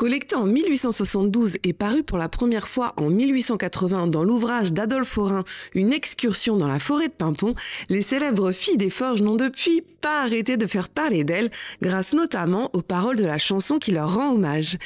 Collecté en 1872 et paru pour la première fois en 1880 dans l'ouvrage d'Adolphe Aurin Une excursion dans la forêt de Pimpon, les célèbres filles des forges n'ont depuis pas arrêté de faire parler d'elles, grâce notamment aux paroles de la chanson qui leur rend hommage,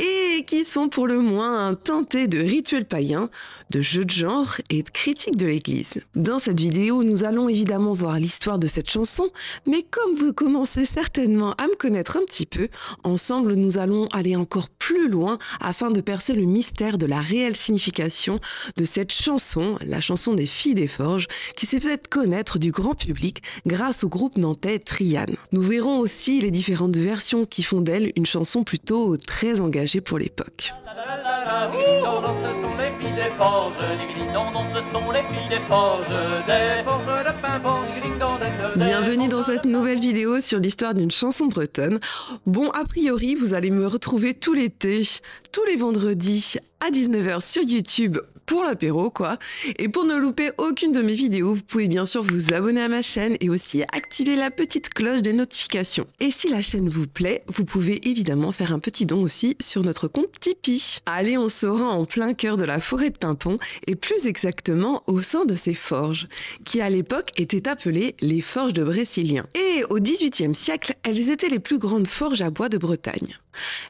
et qui sont pour le moins teintées de rituels païens, de jeux de genre et de critiques de l'Église. Dans cette vidéo, nous allons évidemment voir l'histoire de cette chanson, mais comme vous commencez certainement à me connaître un petit peu, ensemble nous allons aller encore plus loin afin de percer le mystère de la réelle signification de cette chanson, la chanson des filles des forges, qui s'est faite connaître du grand public grâce au groupe nantais Trianne. Nous verrons aussi les différentes versions qui font d'elle une chanson plutôt très engagée pour l'époque. Bienvenue dans cette nouvelle vidéo sur l'histoire d'une chanson bretonne. Bon, a priori, vous allez me retrouver tout l'été, tous les vendredis à 19h sur YouTube pour l'apéro, quoi. Et pour ne louper aucune de mes vidéos, vous pouvez bien sûr vous abonner à ma chaîne et aussi activer la petite cloche des notifications. Et si la chaîne vous plaît, vous pouvez évidemment faire un petit don aussi sur notre compte Tipeee. Allez, on se rend en plein cœur de la forêt de Pimpon et plus exactement au sein de ces forges, qui à l'époque étaient appelées les forges de brésilien Et au XVIIIe siècle, elles étaient les plus grandes forges à bois de Bretagne.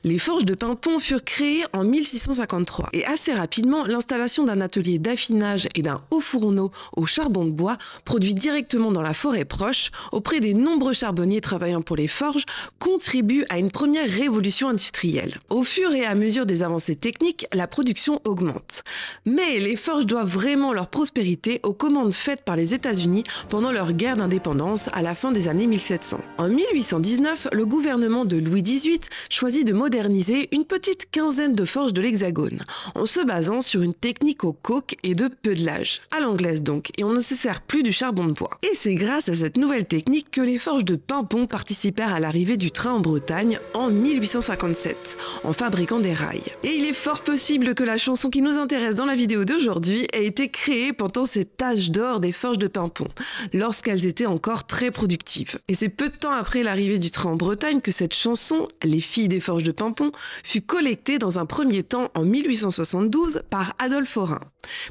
Les forges de Pimpon furent créées en 1653 et assez rapidement, l'installation d'un atelier d'affinage et d'un haut fourneau au charbon de bois produit directement dans la forêt proche auprès des nombreux charbonniers travaillant pour les forges contribue à une première révolution industrielle. Au fur et à mesure des avancées techniques, la production augmente. Mais les forges doivent vraiment leur prospérité aux commandes faites par les États-Unis pendant leur guerre d'indépendance à la fin des années 1700. En 1819, le gouvernement de Louis XVIII choisit de moderniser une petite quinzaine de forges de l'Hexagone, en se basant sur une technique au coke et de peu l'âge, à l'anglaise donc, et on ne se sert plus du charbon de bois. Et c'est grâce à cette nouvelle technique que les forges de Pimpon participèrent à l'arrivée du train en Bretagne en 1857, en fabriquant des rails. Et il est fort possible que la chanson qui nous intéresse dans la vidéo d'aujourd'hui ait été créée pendant cette âge d'or des forges de Pimpon, lorsqu'elles étaient encore très productives. Et c'est peu de temps après l'arrivée du train en Bretagne que cette chanson, Les filles des forges de Pimpon fut collectée dans un premier temps en 1872 par Adolphe Aurin,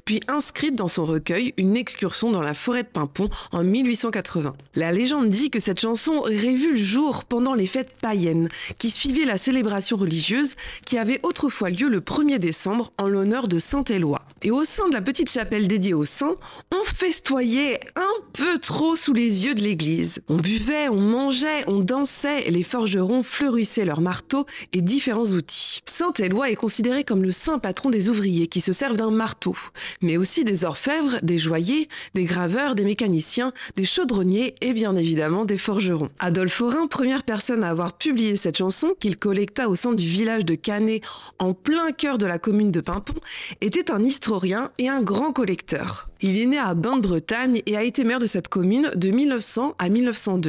puis inscrite dans son recueil Une excursion dans la forêt de Pimpon en 1880. La légende dit que cette chanson aurait le jour pendant les fêtes païennes qui suivaient la célébration religieuse qui avait autrefois lieu le 1er décembre en l'honneur de Saint-Éloi. Et au sein de la petite chapelle dédiée au saints, on festoyait un peu trop sous les yeux de l'église. On buvait, on mangeait, on dansait, et les forgerons fleurissaient leurs marteaux et différents outils. Saint Éloi est considéré comme le saint patron des ouvriers qui se servent d'un marteau, mais aussi des orfèvres, des joyeux, des graveurs, des mécaniciens, des chaudronniers et bien évidemment des forgerons. Adolphe Aurin, première personne à avoir publié cette chanson qu'il collecta au sein du village de Canet en plein cœur de la commune de Pimpon, était un historien et un grand collecteur. Il est né à Bain de Bretagne et a été maire de cette commune de 1900 à 1902.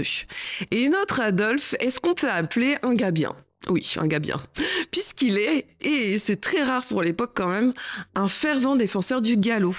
Et notre Adolphe est ce qu'on peut appeler un gabien oui, un gars bien. Puisqu'il est, et c'est très rare pour l'époque quand même, un fervent défenseur du gallo,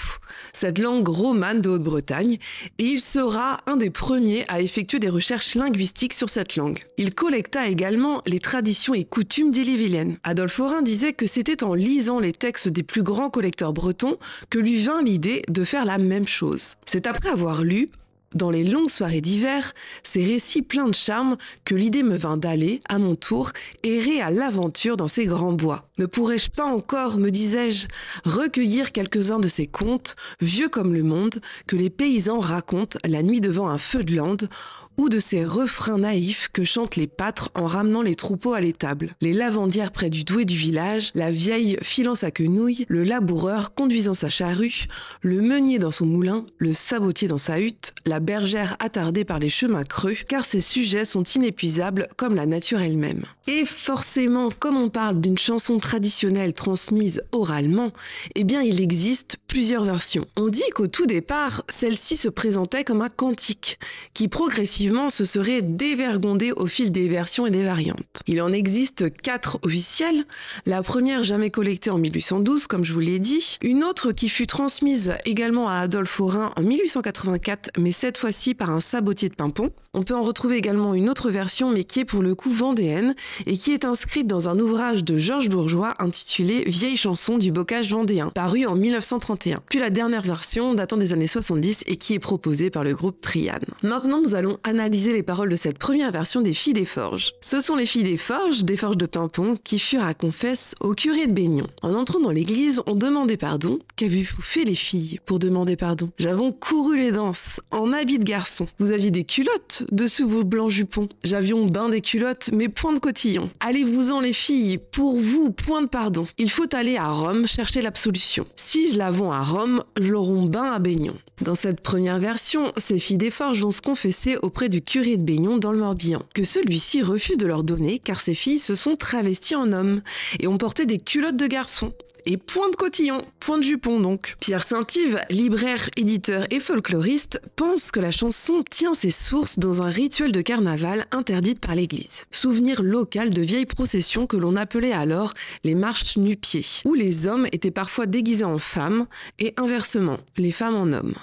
cette langue romane de Haute-Bretagne, et il sera un des premiers à effectuer des recherches linguistiques sur cette langue. Il collecta également les traditions et coutumes d'Ille-et-Vilaine. Adolphe Aurin disait que c'était en lisant les textes des plus grands collecteurs bretons que lui vint l'idée de faire la même chose. C'est après avoir lu dans les longues soirées d'hiver, ces récits pleins de charme que l'idée me vint d'aller, à mon tour, errer à l'aventure dans ces grands bois. Ne pourrais-je pas encore, me disais-je, recueillir quelques-uns de ces contes, vieux comme le monde, que les paysans racontent la nuit devant un feu de lande, ou de ces refrains naïfs que chantent les pâtres en ramenant les troupeaux à l'étable. Les lavandières près du doué du village, la vieille filant sa quenouille, le laboureur conduisant sa charrue, le meunier dans son moulin, le sabotier dans sa hutte, la bergère attardée par les chemins creux, car ces sujets sont inépuisables comme la nature elle-même. Et forcément, comme on parle d'une chanson traditionnelle transmise oralement, eh bien il existe plusieurs versions. On dit qu'au tout départ, celle-ci se présentait comme un cantique, qui progressivement ce se serait dévergondé au fil des versions et des variantes. Il en existe quatre officielles, la première jamais collectée en 1812, comme je vous l'ai dit, une autre qui fut transmise également à Adolphe Aurin en 1884, mais cette fois-ci par un sabotier de Pimpon, on peut en retrouver également une autre version, mais qui est pour le coup vendéenne, et qui est inscrite dans un ouvrage de Georges Bourgeois intitulé Vieilles chansons du bocage vendéen, paru en 1931. Puis la dernière version, datant des années 70 et qui est proposée par le groupe Trian. Maintenant, nous allons analyser les paroles de cette première version des Filles des Forges. Ce sont les Filles des Forges, des Forges de pimpons, qui furent à confesse au curé de Baignon. En entrant dans l'église, on demandait pardon. Qu'avez-vous fait, les filles, pour demander pardon J'avons couru les danses, en habit de garçon. Vous aviez des culottes dessous vos blancs jupons. J'avions bain des culottes, mais point de cotillon. Allez-vous-en les filles, pour vous, point de pardon. Il faut aller à Rome chercher l'absolution. Si je l'avons à Rome, l'aurons bain à Baignon. Dans cette première version, ces filles des forges vont se confesser auprès du curé de Baignon dans le Morbihan, que celui-ci refuse de leur donner car ces filles se sont travesties en hommes et ont porté des culottes de garçons et Point de Cotillon, Point de Jupon donc. Pierre Saint-Yves, libraire, éditeur et folkloriste, pense que la chanson tient ses sources dans un rituel de carnaval interdite par l'Église. Souvenir local de vieilles processions que l'on appelait alors les marches nu-pieds, où les hommes étaient parfois déguisés en femmes et inversement, les femmes en hommes,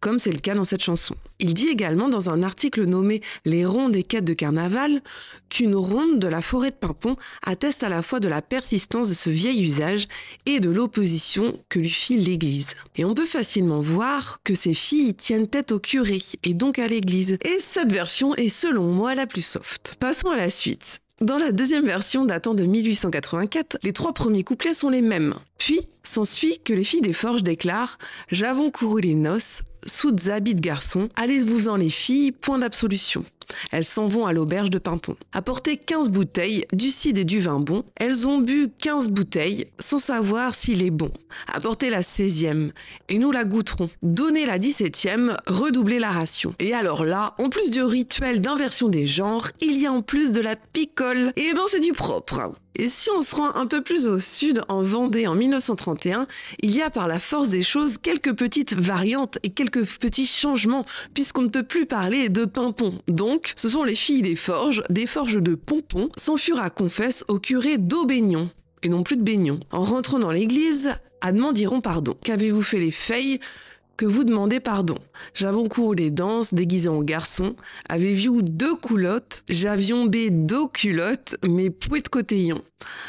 comme c'est le cas dans cette chanson. Il dit également dans un article nommé Les rondes et quêtes de carnaval qu'une ronde de la forêt de Pimpon atteste à la fois de la persistance de ce vieil usage de l'opposition que lui fit l'Église. Et on peut facilement voir que ces filles tiennent tête au curé et donc à l'Église. Et cette version est selon moi la plus soft. Passons à la suite. Dans la deuxième version datant de 1884, les trois premiers couplets sont les mêmes. Puis s'ensuit que les filles des forges déclarent J'avons couru les noces, soutes habits de garçon, allez-vous-en les filles, point d'absolution. Elles s'en vont à l'auberge de Pimpon. Apportez 15 bouteilles, du cid et du vin bon, elles ont bu 15 bouteilles sans savoir s'il est bon. Apportez la 16e et nous la goûterons. Donnez la 17e, Redoubler la ration. Et alors là, en plus du rituel d'inversion des genres, il y a en plus de la picole. Et eh ben c'est du propre. Et si on se rend un peu plus au sud, en Vendée, en 1931, il y a par la force des choses quelques petites variantes et quelques petits changements, puisqu'on ne peut plus parler de pimpons. Donc, ce sont les filles des forges, des forges de pompons, s'enfuirent à confesse au curé d'Aubégnon, et non plus de Baignon. En rentrant dans l'église, à pardon. Qu'avez-vous fait les feuilles que vous demandez pardon. J'avons couru les danses déguisées en garçon, avez vu deux culottes? j'avions bé deux culottes, mais pouet de cotillon.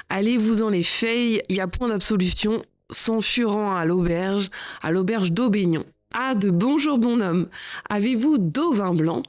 Allez-vous en les feuilles, y a point d'absolution, s'enfurant à l'auberge, à l'auberge d'Aubignon. Ah, de bonjour bonhomme Avez-vous d'eau vin blanc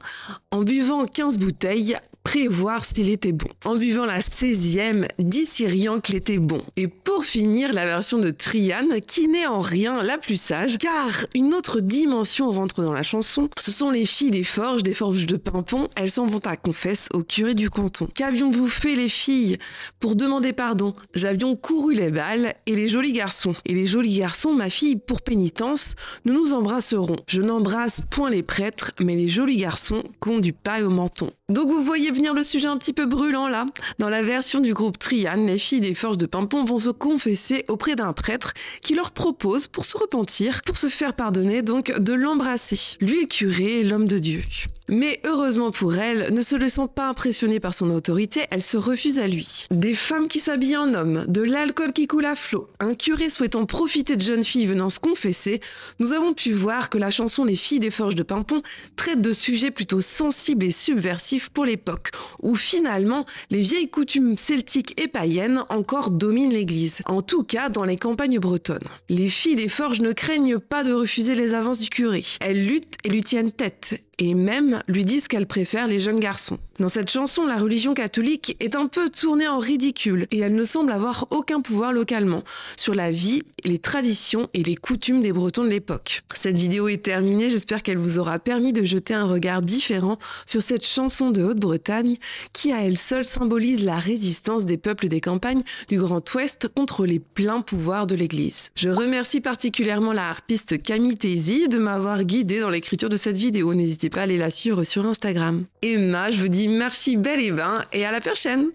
En buvant 15 bouteilles, prévoir s'il était bon. En buvant la 16e, dit rien qu'il était bon. Et pour finir, la version de Triane, qui n'est en rien la plus sage, car une autre dimension rentre dans la chanson. Ce sont les filles des forges, des forges de pimpons, elles s'en vont à confesse au curé du canton. Qu'avions-vous fait les filles pour demander pardon J'avions couru les balles et les jolis garçons. Et les jolis garçons, ma fille, pour pénitence, nous nous embrasserons. Je n'embrasse point les prêtres, mais les jolis garçons qu'ont du paille au menton. Donc vous voyez venir le sujet un petit peu brûlant là. Dans la version du groupe Trian, les filles des forges de Pimpon vont se confesser auprès d'un prêtre qui leur propose, pour se repentir, pour se faire pardonner, donc de l'embrasser. Lui le curé, l'homme de Dieu. Mais heureusement pour elle, ne se laissant pas impressionner par son autorité, elle se refuse à lui. Des femmes qui s'habillent en hommes, de l'alcool qui coule à flot, un curé souhaitant profiter de jeunes filles venant se confesser, nous avons pu voir que la chanson Les filles des forges de Pimpon traite de sujets plutôt sensibles et subversifs pour l'époque, où finalement les vieilles coutumes celtiques et païennes encore dominent l'église, en tout cas dans les campagnes bretonnes. Les filles des forges ne craignent pas de refuser les avances du curé. Elles luttent et lui tiennent tête et même lui disent qu'elle préfère les jeunes garçons. Dans cette chanson, la religion catholique est un peu tournée en ridicule et elle ne semble avoir aucun pouvoir localement sur la vie, les traditions et les coutumes des Bretons de l'époque. Cette vidéo est terminée, j'espère qu'elle vous aura permis de jeter un regard différent sur cette chanson de Haute-Bretagne qui à elle seule symbolise la résistance des peuples des campagnes du Grand Ouest contre les pleins pouvoirs de l'Église. Je remercie particulièrement la harpiste Camille Tézy de m'avoir guidée dans l'écriture de cette vidéo n'hésitez pas à aller la suivre sur Instagram. Emma, je vous dis merci bel et bien et à la prochaine